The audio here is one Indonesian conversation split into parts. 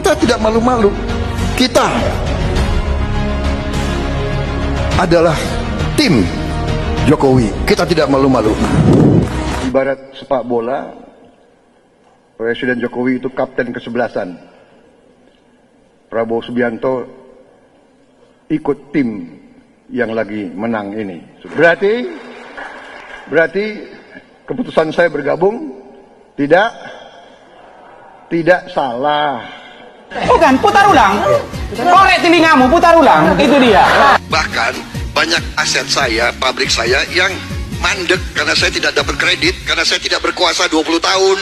kita tidak malu-malu. Kita adalah tim Jokowi. Kita tidak malu-malu. Ibarat sepak bola, Presiden Jokowi itu kapten kesebelasan. Prabowo Subianto ikut tim yang lagi menang ini. Berarti, berarti keputusan saya bergabung tidak tidak salah. Bukan, putar ulang. Korek telingamu, putar ulang. Itu dia. Bahkan banyak aset saya, pabrik saya yang mandek karena saya tidak dapat kredit, karena saya tidak berkuasa 20 tahun.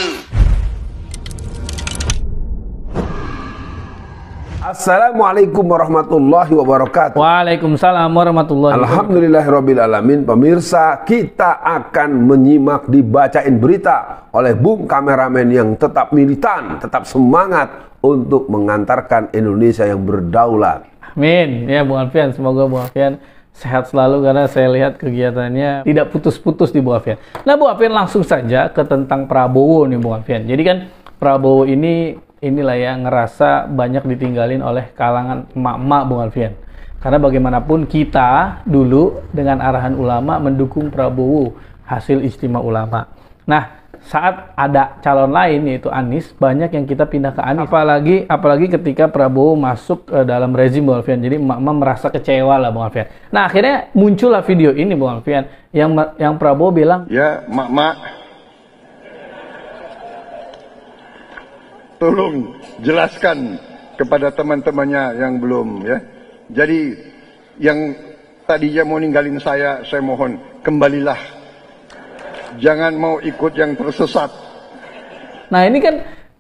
Assalamualaikum warahmatullahi wabarakatuh. Waalaikumsalam warahmatullahi wabarakatuh. Alhamdulillahirabbil Pemirsa, kita akan menyimak dibacain berita oleh Bung kameramen yang tetap militan, tetap semangat untuk mengantarkan Indonesia yang berdaulat. Amin. Ya Bung Alfian, semoga Bung Alfian sehat selalu karena saya lihat kegiatannya tidak putus-putus di Bu Alfian. Nah Bu Alfian langsung saja ke tentang Prabowo nih Bu Alfian. Jadi kan Prabowo ini inilah ya ngerasa banyak ditinggalin oleh kalangan emak-emak Bung Alfian. Karena bagaimanapun kita dulu dengan arahan ulama mendukung Prabowo hasil istimewa ulama. Nah, saat ada calon lain yaitu Anies, banyak yang kita pindah ke Anies. Apalagi apalagi ketika Prabowo masuk uh, dalam rezim Bung Alfian. Jadi emak-emak merasa kecewa lah Bung Alfian. Nah, akhirnya muncullah video ini Bung Alfian yang yang Prabowo bilang, "Ya, emak-emak, tolong jelaskan kepada teman-temannya yang belum ya. Jadi yang tadinya mau ninggalin saya, saya mohon kembalilah. Jangan mau ikut yang tersesat. Nah ini kan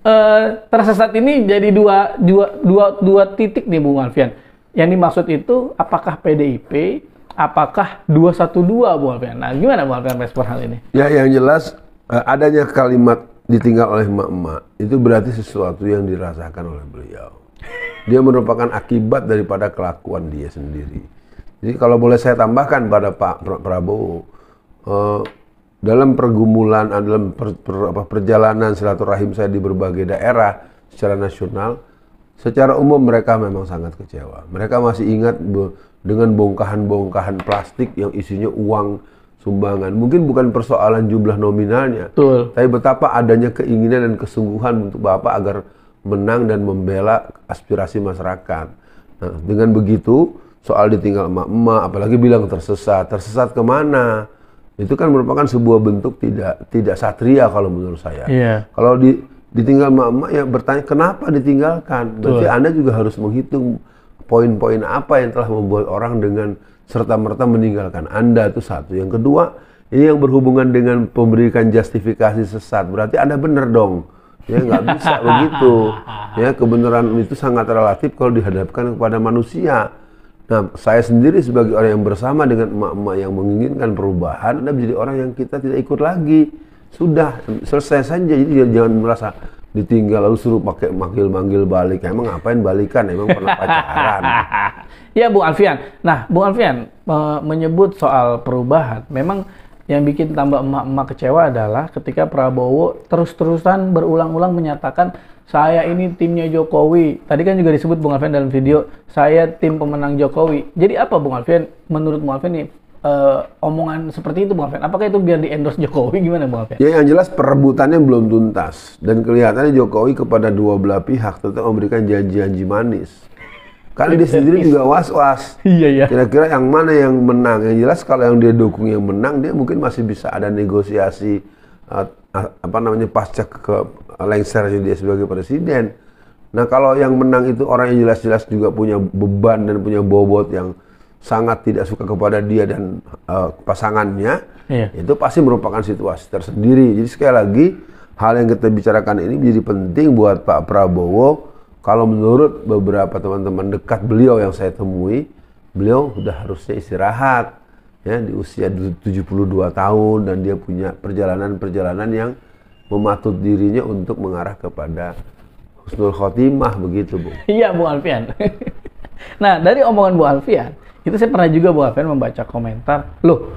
eh, tersesat ini jadi dua, dua, dua, dua titik nih Bung Alfian. Yang dimaksud itu apakah PDIP, apakah 212 Bung Alfian. Nah gimana Bung Alfian respon hal ini? Ya yang jelas eh, adanya kalimat ditinggal oleh emak-emak itu berarti sesuatu yang dirasakan oleh beliau. Dia merupakan akibat daripada kelakuan dia sendiri. Jadi kalau boleh saya tambahkan pada Pak Prabowo eh, dalam pergumulan eh, dalam per, per, apa, perjalanan silaturahim saya di berbagai daerah secara nasional, secara umum mereka memang sangat kecewa. Mereka masih ingat dengan bongkahan-bongkahan plastik yang isinya uang sumbangan. Mungkin bukan persoalan jumlah nominalnya, Betul. tapi betapa adanya keinginan dan kesungguhan untuk Bapak agar menang dan membela aspirasi masyarakat. Nah, dengan begitu, soal ditinggal emak-emak, apalagi bilang tersesat, tersesat kemana? Itu kan merupakan sebuah bentuk tidak tidak satria kalau menurut saya. Yeah. Kalau di, ditinggal emak-emak ya bertanya kenapa ditinggalkan? Berarti Anda juga harus menghitung poin-poin apa yang telah membuat orang dengan serta-merta meninggalkan Anda itu satu. Yang kedua, ini yang berhubungan dengan pemberikan justifikasi sesat. Berarti Anda benar dong. Ya nggak bisa begitu. Ya kebenaran itu sangat relatif kalau dihadapkan kepada manusia. Nah, saya sendiri sebagai orang yang bersama dengan emak-emak yang menginginkan perubahan, Anda menjadi orang yang kita tidak ikut lagi. Sudah, selesai saja. Jadi jangan merasa ditinggal lalu suruh pakai manggil-manggil balik. Emang ngapain balikan? Emang pernah pacaran? ya Bu Alfian. Nah, Bu Alfian menyebut soal perubahan, memang yang bikin tambah emak-emak kecewa adalah ketika Prabowo terus-terusan berulang-ulang menyatakan saya ini timnya Jokowi. Tadi kan juga disebut Bung Alfian dalam video saya tim pemenang Jokowi. Jadi apa Bung Alfian? Menurut Bung Alfian nih uh, omongan seperti itu Bang Alfian? Apakah itu biar di endorse Jokowi gimana Bang Alfian? Ya yang jelas perebutannya belum tuntas dan kelihatannya Jokowi kepada dua belah pihak tetap memberikan janji-janji manis. Karena dia sendiri juga was-was. Iya, iya. Kira-kira yang mana yang menang? Yang jelas kalau yang dia dukung yang menang, dia mungkin masih bisa ada negosiasi uh, apa namanya pasca ke lengsernya dia sebagai presiden. Nah, kalau yang menang itu orang yang jelas-jelas juga punya beban dan punya bobot yang sangat tidak suka kepada dia dan uh, pasangannya, iya. itu pasti merupakan situasi tersendiri. Jadi sekali lagi hal yang kita bicarakan ini menjadi penting buat Pak Prabowo. Kalau menurut beberapa teman-teman dekat beliau yang saya temui, beliau sudah harusnya istirahat ya di usia 72 tahun dan dia punya perjalanan-perjalanan yang mematut dirinya untuk mengarah kepada husnul khotimah begitu, Bu. Iya, Bu Alfian. Nah, dari omongan Bu Alfian, itu saya pernah juga buat fan membaca komentar loh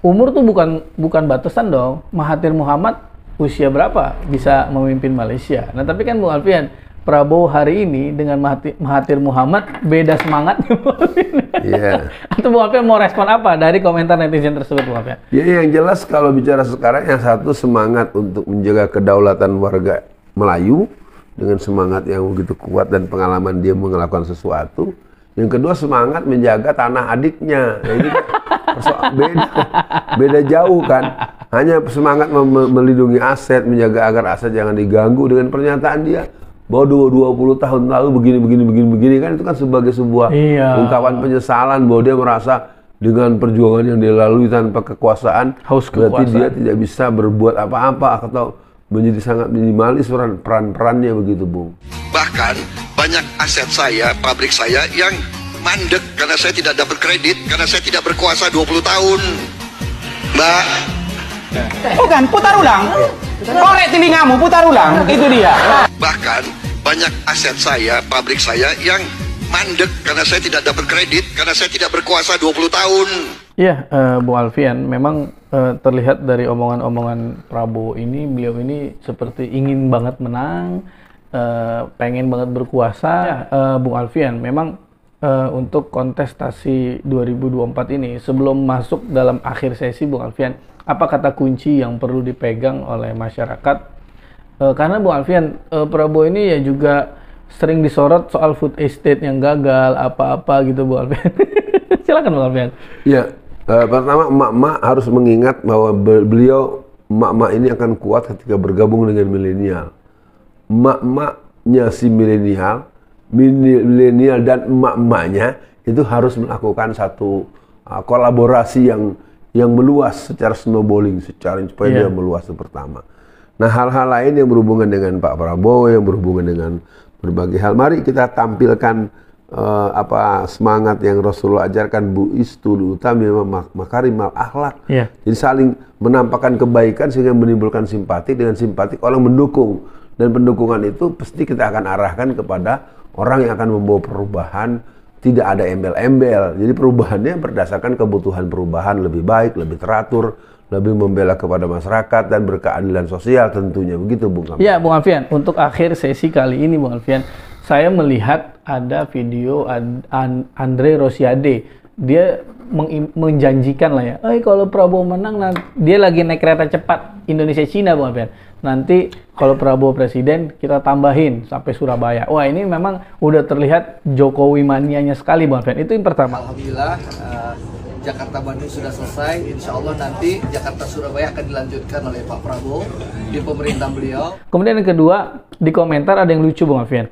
umur tuh bukan bukan batasan dong Mahathir Muhammad usia berapa bisa memimpin Malaysia nah tapi kan Bung Alfian Prabowo hari ini dengan Mahathir Muhammad beda semangat Yeah. Atau Bung Alfian mau respon apa dari komentar netizen tersebut Bung Alfian? Ya, ya yang jelas kalau bicara sekarang yang satu semangat untuk menjaga kedaulatan warga Melayu dengan semangat yang begitu kuat dan pengalaman dia melakukan sesuatu yang kedua semangat menjaga tanah adiknya. Ya, ini kan beda, beda jauh kan. Hanya semangat melindungi aset, menjaga agar aset jangan diganggu dengan pernyataan dia bahwa 20 tahun lalu begini begini begini begini kan itu kan sebagai sebuah iya. ungkapan penyesalan bahwa dia merasa dengan perjuangan yang dilalui tanpa kekuasaan Haus berarti dia tidak bisa berbuat apa-apa atau menjadi sangat minimalis peran-perannya begitu, Bung. Bahkan banyak aset saya, pabrik saya yang mandek karena saya tidak dapat kredit, karena saya tidak berkuasa 20 tahun. Mbak. Bukan, putar ulang. Korek telingamu, putar ulang. Itu dia. Bahkan banyak aset saya, pabrik saya yang mandek karena saya tidak dapat kredit, karena saya tidak berkuasa 20 tahun. Iya, uh, Bu Alfian, memang uh, terlihat dari omongan-omongan Prabowo ini, beliau ini seperti ingin banget menang, uh, pengen banget berkuasa. Ya. Uh, Bu Alfian, memang uh, untuk kontestasi 2024 ini, sebelum masuk dalam akhir sesi, Bu Alfian, apa kata kunci yang perlu dipegang oleh masyarakat? Uh, karena Bu Alfian, uh, Prabowo ini ya juga sering disorot soal food estate yang gagal, apa-apa gitu, Bu Alfian. Silakan Bu Alfian. Iya, Uh, pertama emak-emak harus mengingat bahwa beliau emak-emak ini akan kuat ketika bergabung dengan milenial. Emak-emaknya si milenial, milenial dan emak-emaknya itu harus melakukan satu uh, kolaborasi yang yang meluas secara snowballing, secara supaya yeah. dia meluas itu pertama. Nah hal-hal lain yang berhubungan dengan Pak Prabowo, yang berhubungan dengan berbagai hal, mari kita tampilkan uh, apa semangat yang Rasulullah ajarkan bu istulu tamimah mak makarimal akhlak. Yeah. Jadi saling menampakkan kebaikan sehingga menimbulkan simpati dengan simpati orang mendukung dan pendukungan itu pasti kita akan arahkan kepada orang yang akan membawa perubahan tidak ada embel-embel. Jadi perubahannya berdasarkan kebutuhan perubahan lebih baik, lebih teratur, lebih membela kepada masyarakat dan berkeadilan sosial tentunya begitu Bung Alfian. Ya Bung Alfian, untuk akhir sesi kali ini Bung Alfian saya melihat ada video Andre Rosiade dia menjanjikan lah ya, eh kalau Prabowo menang, nanti, dia lagi naik kereta cepat Indonesia Cina bang Alfian. Nanti kalau Prabowo presiden kita tambahin sampai Surabaya. Wah ini memang udah terlihat Jokowi manianya sekali bang Alfian. Itu yang pertama. Alhamdulillah uh, eh, Jakarta Bandung sudah selesai. Insya Allah nanti Jakarta Surabaya akan dilanjutkan oleh Pak Prabowo di pemerintahan beliau. Kemudian yang kedua di komentar ada yang lucu bang Alfian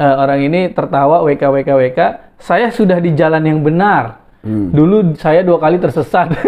uh, orang ini tertawa WK WK WK. Saya sudah di jalan yang benar. Hmm. Dulu saya dua kali tersesat.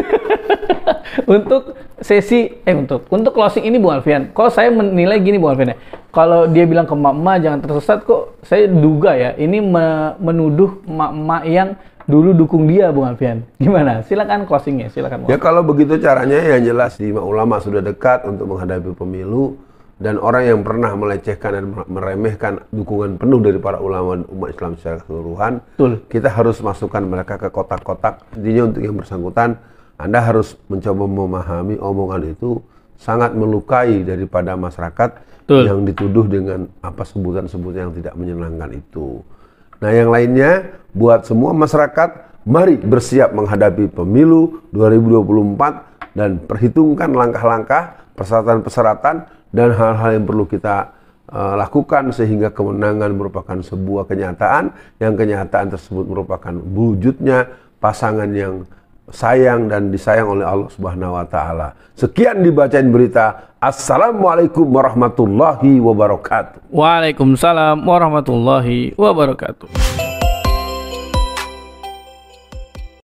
untuk sesi eh untuk untuk closing ini Bu Alfian. Kalau saya menilai gini Bu Alfian ya. Kalau dia bilang ke mama jangan tersesat kok saya duga ya ini me menuduh mak emak yang dulu dukung dia Bu Alfian. Gimana? Silakan closingnya, silakan. Ya kalau begitu caranya ya jelas di ulama sudah dekat untuk menghadapi pemilu dan orang yang pernah melecehkan dan meremehkan dukungan penuh dari para ulama dan umat Islam secara keseluruhan, Betul. kita harus masukkan mereka ke kotak-kotak. Intinya untuk yang bersangkutan, Anda harus mencoba memahami omongan itu sangat melukai daripada masyarakat Betul. yang dituduh dengan apa sebutan-sebutan yang tidak menyenangkan itu. Nah, yang lainnya buat semua masyarakat, mari bersiap menghadapi pemilu 2024 dan perhitungkan langkah-langkah persyaratan-persyaratan dan hal-hal yang perlu kita uh, lakukan sehingga kemenangan merupakan sebuah kenyataan yang kenyataan tersebut merupakan wujudnya pasangan yang sayang dan disayang oleh Allah Subhanahu wa taala. Sekian dibacain berita. Assalamualaikum warahmatullahi wabarakatuh. Waalaikumsalam warahmatullahi wabarakatuh.